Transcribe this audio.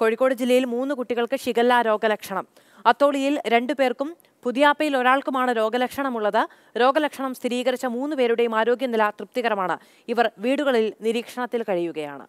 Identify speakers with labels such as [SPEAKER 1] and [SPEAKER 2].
[SPEAKER 1] കോഴിക്കോട് ജില്ലയിൽ മൂന്ന് കുട്ടികൾക്ക് ഷിഗല്ല രോഗലക്ഷണം അത്തോളിയിൽ രണ്ടു പേർക്കും പുതിയാപ്പയിൽ ഒരാൾക്കുമാണ് രോഗലക്ഷണമുള്ളത് രോഗലക്ഷണം സ്ഥിരീകരിച്ച മൂന്ന് പേരുടെയും ആരോഗ്യനില തൃപ്തികരമാണ് ഇവർ വീടുകളിൽ നിരീക്ഷണത്തിൽ കഴിയുകയാണ്